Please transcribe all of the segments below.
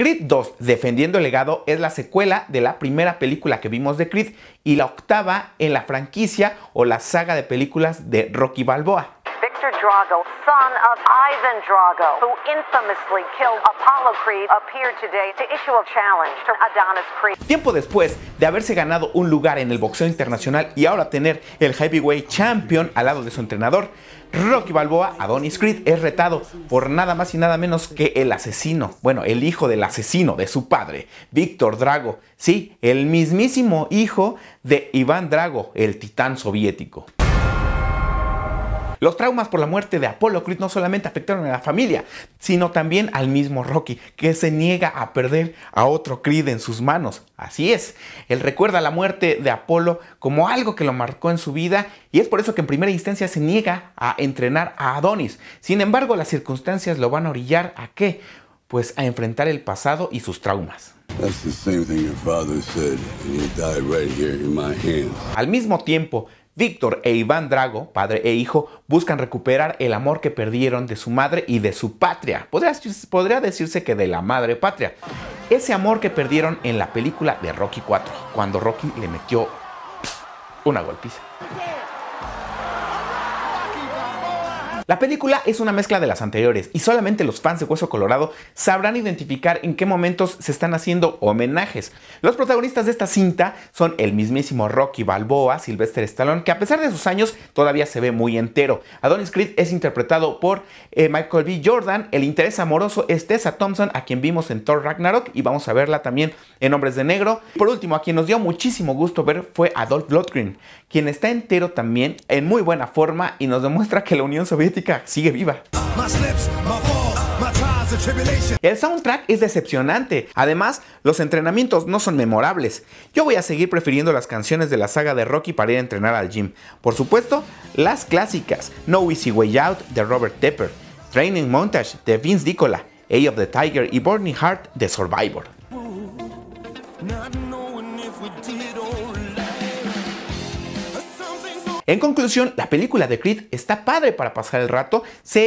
Creed 2, Defendiendo el Legado, es la secuela de la primera película que vimos de Creed y la octava en la franquicia o la saga de películas de Rocky Balboa. Drago, son of Ivan Drago, who infamously killed Apollo Creed, appeared today to issue a challenge Adonis Creed. Tiempo después de haberse ganado un lugar en el boxeo internacional y ahora tener el Heavyweight Champion al lado de su entrenador, Rocky Balboa, Adonis Creed, es retado por nada más y nada menos que el asesino, bueno, el hijo del asesino de su padre, Víctor Drago, sí, el mismísimo hijo de Iván Drago, el titán soviético. Los traumas por la muerte de Apolo Creed no solamente afectaron a la familia, sino también al mismo Rocky, que se niega a perder a otro Creed en sus manos. Así es, él recuerda la muerte de Apolo como algo que lo marcó en su vida y es por eso que en primera instancia se niega a entrenar a Adonis. Sin embargo, las circunstancias lo van a orillar a qué? Pues a enfrentar el pasado y sus traumas. Al mismo tiempo, Víctor e Iván Drago, padre e hijo, buscan recuperar el amor que perdieron de su madre y de su patria. Podría, decirse que de la madre patria. Ese amor que perdieron en la película de Rocky 4, cuando Rocky le metió una golpiza. La película es una mezcla de las anteriores y solamente los fans de Hueso Colorado sabrán identificar en qué momentos se están haciendo homenajes. Los protagonistas de esta cinta son el mismísimo Rocky Balboa, Sylvester Stallone, que a pesar de sus años todavía se ve muy entero. Adonis Creed es interpretado por eh, Michael B. Jordan, el interés amoroso es Tessa Thompson, a quien vimos en Thor Ragnarok y vamos a verla también en Hombres de Negro. Por último, a quien nos dio muchísimo gusto ver fue Adolf Lundgren, quien está entero también, en muy buena forma y nos demuestra que la Unión Soviética sigue viva. El soundtrack es decepcionante. Además, los entrenamientos no son memorables. Yo voy a seguir prefiriendo las canciones de la saga de Rocky para ir a entrenar al gym. Por supuesto, las clásicas: No Easy Way Out de Robert Depper, Training Montage de Vince Dicola, A of the Tiger y Burning Heart de Survivor. En conclusión, la película de Creed está padre para pasar el rato. Se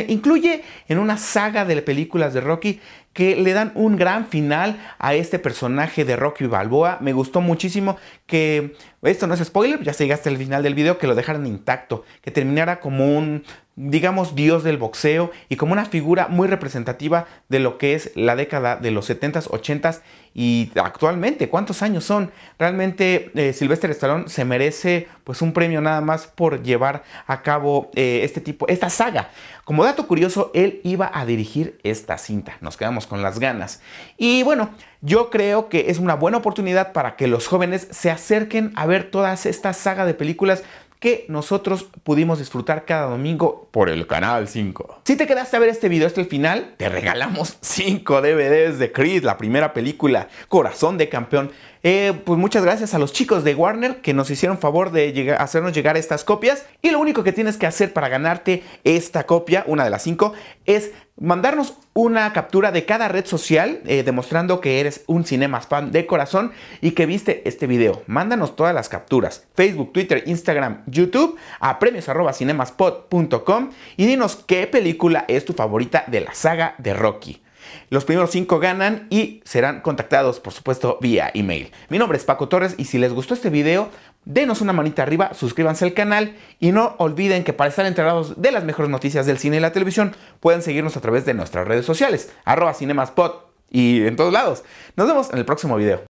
eh, incluye en una saga de películas de Rocky que le dan un gran final a este personaje de Rocky Balboa. Me gustó muchísimo que, esto no es spoiler, ya se hasta el final del video, que lo dejaran intacto, que terminara como un, digamos, dios del boxeo y como una figura muy representativa de lo que es la década de los 70s, 80s y actualmente. ¿Cuántos años son? Realmente Silvestre eh, Sylvester Stallone se merece pues un premio nada más por llevar a cabo eh, este tipo, esta saga. Como dato curioso, él iba a dirigir esta cinta. Nos quedamos con las ganas. Y bueno, yo creo que es una buena oportunidad para que los jóvenes se acerquen a ver toda esta saga de películas que nosotros pudimos disfrutar cada domingo por el canal 5. Si te quedaste a ver este video hasta el final, te regalamos 5 DVDs de Creed, la primera película, Corazón de Campeón. Eh, pues muchas gracias a los chicos de Warner que nos hicieron favor de hacernos llegar estas copias. Y lo único que tienes que hacer para ganarte esta copia, una de las 5, es mandarnos una captura de cada red social eh, demostrando que eres un Cinemas fan de corazón y que viste este video. Mándanos todas las capturas, Facebook, Twitter, Instagram, YouTube, a premios.cinemaspot.com y dinos qué película es tu favorita de la saga de Rocky. Los primeros cinco ganan y serán contactados, por supuesto, vía email. Mi nombre es Paco Torres y si les gustó este video, denos una manita arriba, suscríbanse al canal y no olviden que para estar enterados de las mejores noticias del cine y la televisión, pueden seguirnos a través de nuestras redes sociales, arroba cinemaspot y en todos lados. Nos vemos en el próximo video.